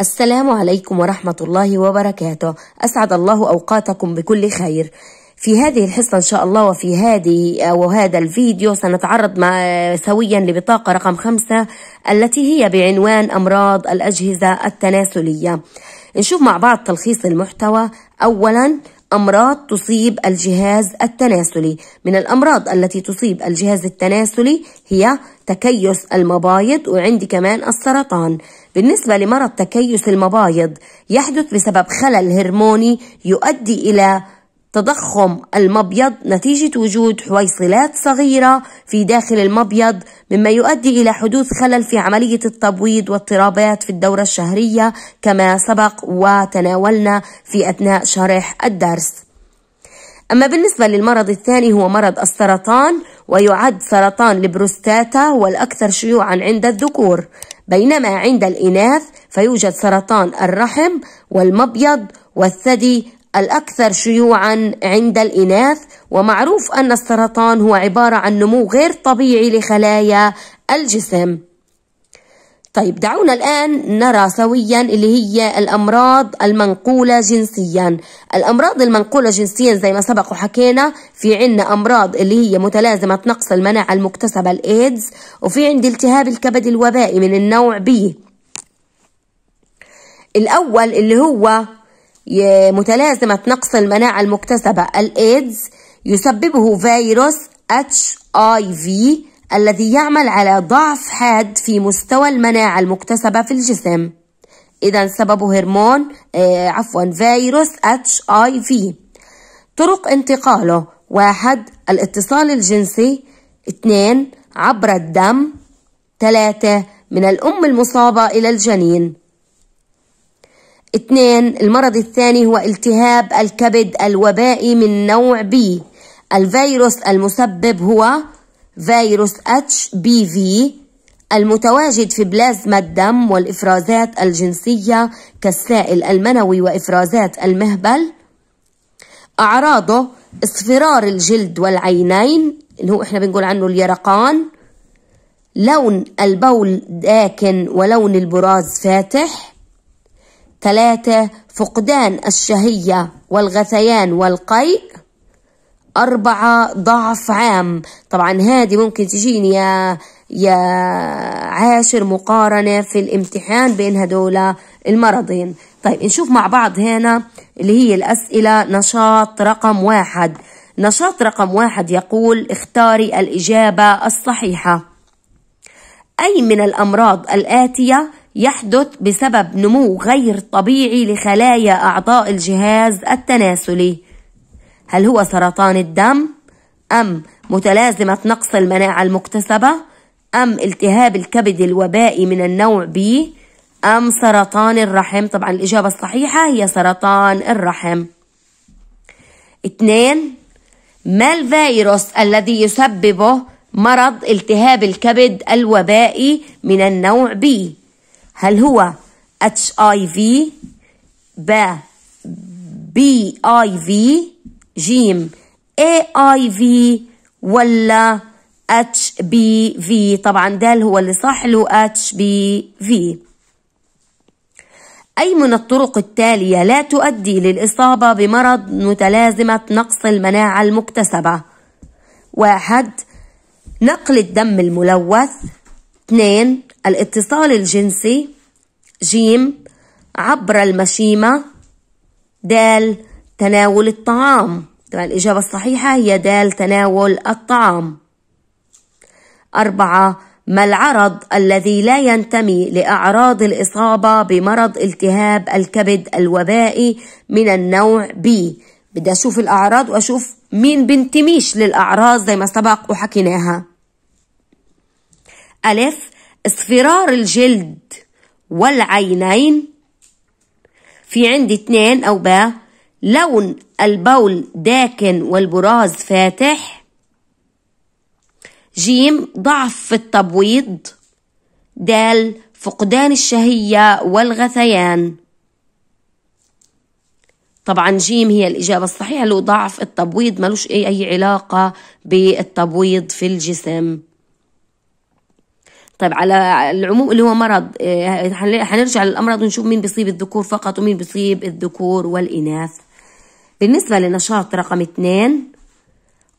السلام عليكم ورحمة الله وبركاته أسعد الله أوقاتكم بكل خير في هذه الحصة إن شاء الله وفي هذه وهذا الفيديو سنتعرض مع سويا لبطاقة رقم خمسة التي هي بعنوان أمراض الأجهزة التناسلية نشوف مع بعض تلخيص المحتوى أولاً أمراض تصيب الجهاز التناسلي من الأمراض التي تصيب الجهاز التناسلي هي تكيس المبايض وعندي كمان السرطان بالنسبة لمرض تكيس المبايض يحدث بسبب خلل هرموني يؤدي إلى تضخم المبيض نتيجة وجود حويصلات صغيرة في داخل المبيض مما يؤدي إلى حدوث خلل في عملية التبويض واضطرابات في الدورة الشهرية كما سبق وتناولنا في أثناء شرح الدرس أما بالنسبة للمرض الثاني هو مرض السرطان ويعد سرطان البروستاتا هو الأكثر شيوعا عند الذكور بينما عند الإناث فيوجد سرطان الرحم والمبيض والثدي الأكثر شيوعا عند الإناث ومعروف أن السرطان هو عبارة عن نمو غير طبيعي لخلايا الجسم طيب دعونا الآن نرى سويا اللي هي الأمراض المنقولة جنسيا الأمراض المنقولة جنسيا زي ما سبق وحكينا في عنا أمراض اللي هي متلازمة نقص المناعة المكتسبة الإيدز وفي عندي التهاب الكبد الوبائي من النوع بي الأول اللي هو متلازمة نقص المناعة المكتسبة الإيدز يسببه فيروس اتش اي في الذي يعمل على ضعف حاد في مستوى المناعة المكتسبة في الجسم إذا سببه هرمون آه عفوا فيروس اتش اي في طرق انتقاله واحد الاتصال الجنسي اثنين عبر الدم ثلاثة من الأم المصابة إلى الجنين اثنين المرض الثاني هو التهاب الكبد الوبائي من نوع بي الفيروس المسبب هو فيروس اتش بي في المتواجد في بلازما الدم والإفرازات الجنسية كالسائل المنوي وإفرازات المهبل أعراضه اصفرار الجلد والعينين اللي هو احنا بنقول عنه اليرقان لون البول داكن ولون البراز فاتح ثلاثة فقدان الشهية والغثيان والقيء أربعة ضعف عام طبعا هذه ممكن تجيني يا يا عاشر مقارنة في الامتحان بين هدول المرضين طيب نشوف مع بعض هنا اللي هي الأسئلة نشاط رقم واحد نشاط رقم واحد يقول اختاري الإجابة الصحيحة أي من الأمراض الآتية يحدث بسبب نمو غير طبيعي لخلايا أعضاء الجهاز التناسلي هل هو سرطان الدم أم متلازمة نقص المناعة المكتسبة أم التهاب الكبد الوبائي من النوع B أم سرطان الرحم طبعا الإجابة الصحيحة هي سرطان الرحم اثنين ما الفيروس الذي يسببه مرض التهاب الكبد الوبائي من النوع B هل هو HIV ب بي اي في جيم اي اي في ولا اتش بي في طبعا دال هو اللي صح له اتش بي في أي من الطرق التالية لا تؤدي للإصابة بمرض متلازمة نقص المناعة المكتسبة واحد نقل الدم الملوث اثنين الاتصال الجنسي جيم عبر المشيمة دال تناول الطعام طبعا الإجابة الصحيحة هي دال تناول الطعام أربعة ما العرض الذي لا ينتمي لأعراض الإصابة بمرض التهاب الكبد الوبائي من النوع B بدي أشوف الأعراض وأشوف مين بنتميش للأعراض زي ما سبق وحكيناها ألف اصفرار الجلد والعينين في عندي اثنين أو باء لون البول داكن والبراز فاتح جيم ضعف في التبويض دال فقدان الشهية والغثيان طبعا جيم هي الإجابة الصحيحة لو ضعف التبويض ملوش أي, علاقة بالتبويض في الجسم طيب على العموم اللي هو مرض حنرجع آه، للأمراض ونشوف مين بيصيب الذكور فقط ومين بيصيب الذكور والإناث بالنسبة لنشاط رقم اثنين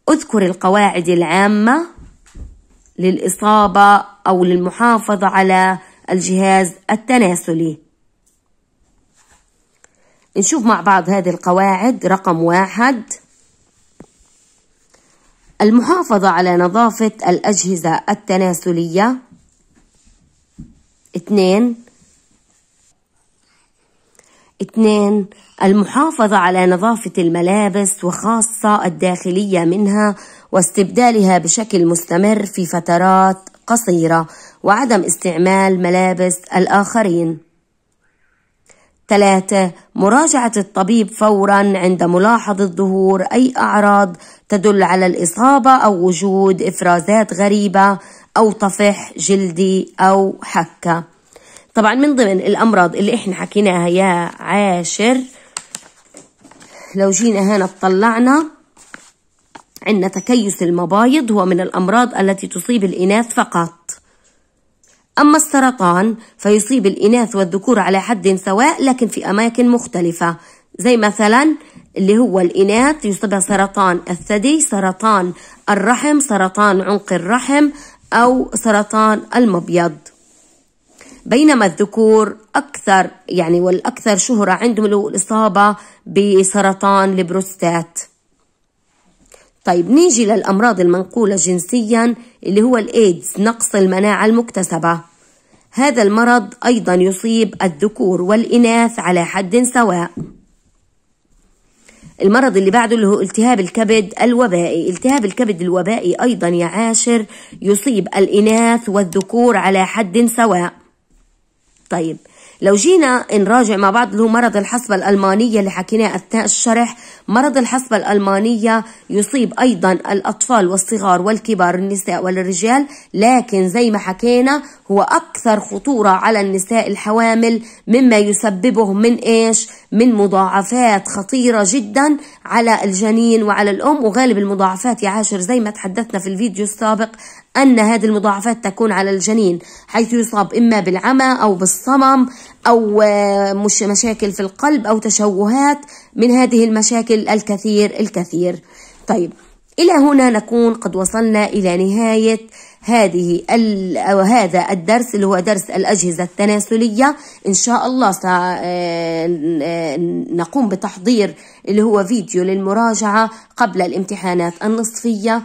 اذكر القواعد العامة للإصابة أو للمحافظة على الجهاز التناسلي نشوف مع بعض هذه القواعد رقم واحد المحافظة على نظافة الأجهزة التناسلية اثنين اثنين المحافظة على نظافة الملابس وخاصة الداخلية منها واستبدالها بشكل مستمر في فترات قصيرة وعدم استعمال ملابس الآخرين ثلاثة مراجعة الطبيب فورا عند ملاحظة ظهور أي أعراض تدل على الإصابة أو وجود إفرازات غريبة أو طفح جلدي أو حكة طبعا من ضمن الأمراض اللي احنا حكيناها يا عاشر لو جينا هنا اطلعنا عندنا تكيس المبايض هو من الأمراض التي تصيب الإناث فقط أما السرطان فيصيب الإناث والذكور على حد سواء لكن في أماكن مختلفة زي مثلا اللي هو الإناث يصيبها سرطان الثدي سرطان الرحم سرطان عنق الرحم أو سرطان المبيض بينما الذكور أكثر يعني والأكثر شهرة عندهم الإصابة بسرطان البروستات طيب نيجي للأمراض المنقولة جنسيا اللي هو الإيدز نقص المناعة المكتسبة هذا المرض أيضا يصيب الذكور والإناث على حد سواء المرض اللي بعده اللي هو التهاب الكبد الوبائي التهاب الكبد الوبائي أيضا يا عاشر يصيب الإناث والذكور على حد سواء طيب لو جينا نراجع مع بعض اللي هو مرض الحصبة الألمانية اللي حكيناه أثناء الشرح مرض الحصبة الألمانية يصيب أيضا الأطفال والصغار والكبار النساء والرجال لكن زي ما حكينا هو أكثر خطورة على النساء الحوامل مما يسببه من إيش من مضاعفات خطيرة جدا على الجنين وعلى الأم وغالب المضاعفات يا عاشر زي ما تحدثنا في الفيديو السابق أن هذه المضاعفات تكون على الجنين حيث يصاب إما بالعمى أو بالصمم أو آه، مش مشاكل في القلب أو تشوهات من هذه المشاكل الكثير الكثير طيب إلى هنا نكون قد وصلنا إلى نهاية هذه أو هذا الدرس اللي هو درس الأجهزة التناسلية إن شاء الله سنقوم آه، آه، بتحضير اللي هو فيديو للمراجعة قبل الامتحانات النصفية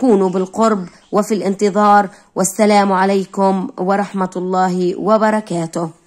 كونوا بالقرب وفي الانتظار والسلام عليكم ورحمة الله وبركاته